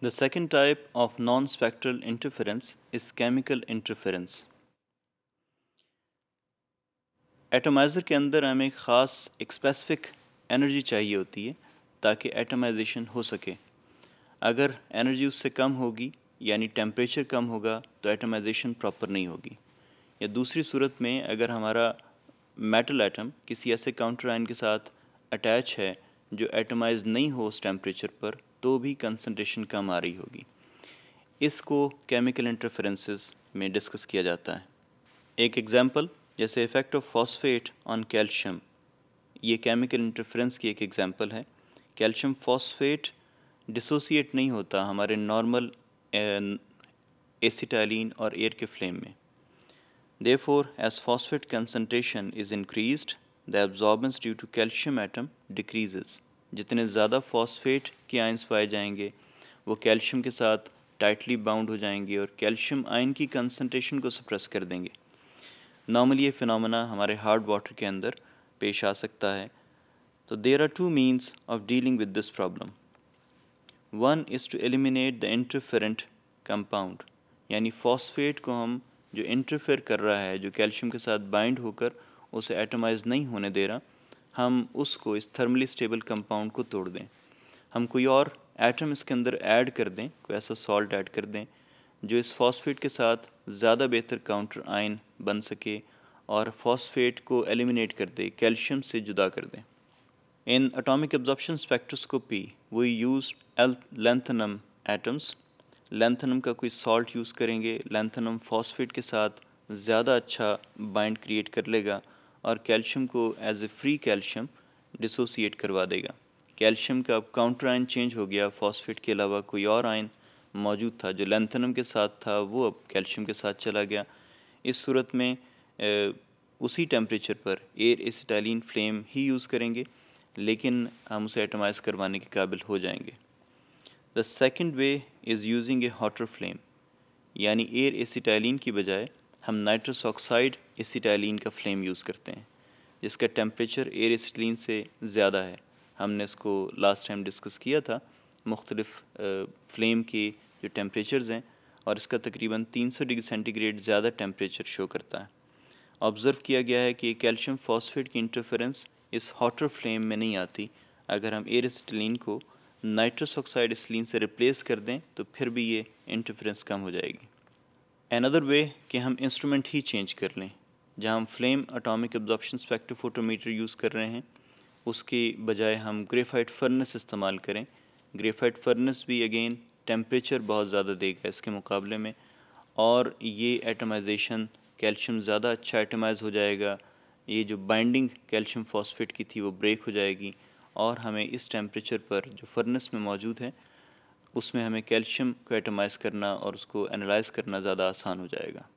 The second type of non-spectral interference is chemical interference. Atomizer के अंदर हमें ख़ास एक स्पेसिफिक एनर्जी चाहिए होती है ताकि एटमाइजेशन हो सके अगर एनर्जी उससे कम होगी यानी टेम्परेचर कम होगा तो एटमाइजेशन प्रॉपर नहीं होगी या दूसरी सूरत में अगर हमारा मेटल एटम किसी ऐसे काउंटर आयन के साथ अटैच है जो एटमाइज नहीं हो उस टेम्परेचर पर तो भी कंसनट्रेशन कम आ रही होगी इसको केमिकल इंटरफेरेंसेस में डिस्कस किया जाता है एक एग्जांपल जैसे effect of phosphate on calcium ये केमिकल इंटरफेरेंस की एक एग्जांपल है कैल्शियम फॉस्फेट डिसोसिएट नहीं होता हमारे नॉर्मल एसिटाइलिन और एयर के फ्लेम में therefore as phosphate concentration is increase the absorbance due to calcium atom decreases जितने ज़्यादा फॉस्फेट के आयंस पाए जाएंगे वो कैल्शियम के साथ टाइटली बाउंड हो जाएंगे और कैल्शियम आयन की कंसनट्रेशन को सप्रेस कर देंगे नॉर्मली ये फिनमिना हमारे हार्ड वाटर के अंदर पेश आ सकता है तो there are two means of dealing with this problem one is to eliminate the interferent compound यानी फॉस्फेट को हम जो इंटरफेयर कर रहा है जो कैल्शियम के साथ बाइंड होकर उसे एटमाइज नहीं होने दे रहा हम उसको इस थर्मली स्टेबल कंपाउंड को तोड़ दें हम कोई और एटम इसके अंदर ऐड कर दें कोई ऐसा सॉल्ट ऐड कर दें जो इस फॉस्फेट के साथ ज़्यादा बेहतर काउंटर आयन बन सके और फॉस्फेट को एलिमिनेट कर दे कैल्शियम से जुदा कर दें in atomic absorption spectroscopy we use lanthanum atoms lanthanum का कोई सॉल्ट यूज़ करेंगे लेंथनम फॉस्फेट के साथ ज़्यादा अच्छा बाइंड क्रिएट कर लेगा और कैल्शियम को as a free calcium dissociate करवा देगा कैल्शियम का अब काउंटर आयन चेंज हो गया फॉस्फेट के अलावा कोई और आयन मौजूद था जो लेंथनम के साथ था वो अब कैल्शियम के साथ चला गया इस सूरत में ए, उसी टेम्परेचर पर एयर एसिटाइलिन फ्लेम ही यूज़ करेंगे लेकिन हम उसे एटमाइज़ करवाने के काबिल हो जाएंगे the second way is using a hotter flame यानी एयर एसिटाइलिन की बजाय हम नाइट्रस ऑक्साइड एसीटाइलिन का फ्लेम यूज़ करते हैं जिसका टेम्परेचर एयर एसीटाइलिन से ज़्यादा है हमने इसको लास्ट टाइम डिस्कस किया था मुख्तलिफ फ्लेम के जो टेम्परेचर्स हैं और इसका तकरीबन 300 डिग्री सेंटीग्रेड ज़्यादा टेम्परेचर शो करता है ऑब्ज़र्व किया गया है कि कैल्शियम फॉस्फेट की इंटरफेरेंस इस हॉटर फ्लेम में नहीं आती अगर हम एयर एसिटिलीन को नाइट्रस ऑक्साइड इसलिन से रिप्लेस कर दें तो फिर भी ये इंटरफेरेंस कम हो जाएगी अनदर वे कि हम इंस्ट्रूमेंट ही चेंज कर लें जहाँ हम flame atomic absorption spectrophotometer use कर रहे हैं उसके बजाय हम ग्रेफाइट फर्नेस इस्तेमाल करें ग्रेफाइट फर्नेस भी अगेन टेम्परेचर बहुत ज़्यादा देगा इसके मुकाबले में और ये एटमाइजेशन कैल्शियम ज़्यादा अच्छा एटमाइज हो जाएगा ये जो बाइंडिंग कैल्शियम फॉस्फेट की थी वो ब्रेक हो जाएगी और हमें इस टेम्परेचर पर जो फर्नेस में मौजूद है उसमें हमें कैल्शियम को एटमाइज़ करना और उसको एनालाइज करना ज़्यादा आसान हो जाएगा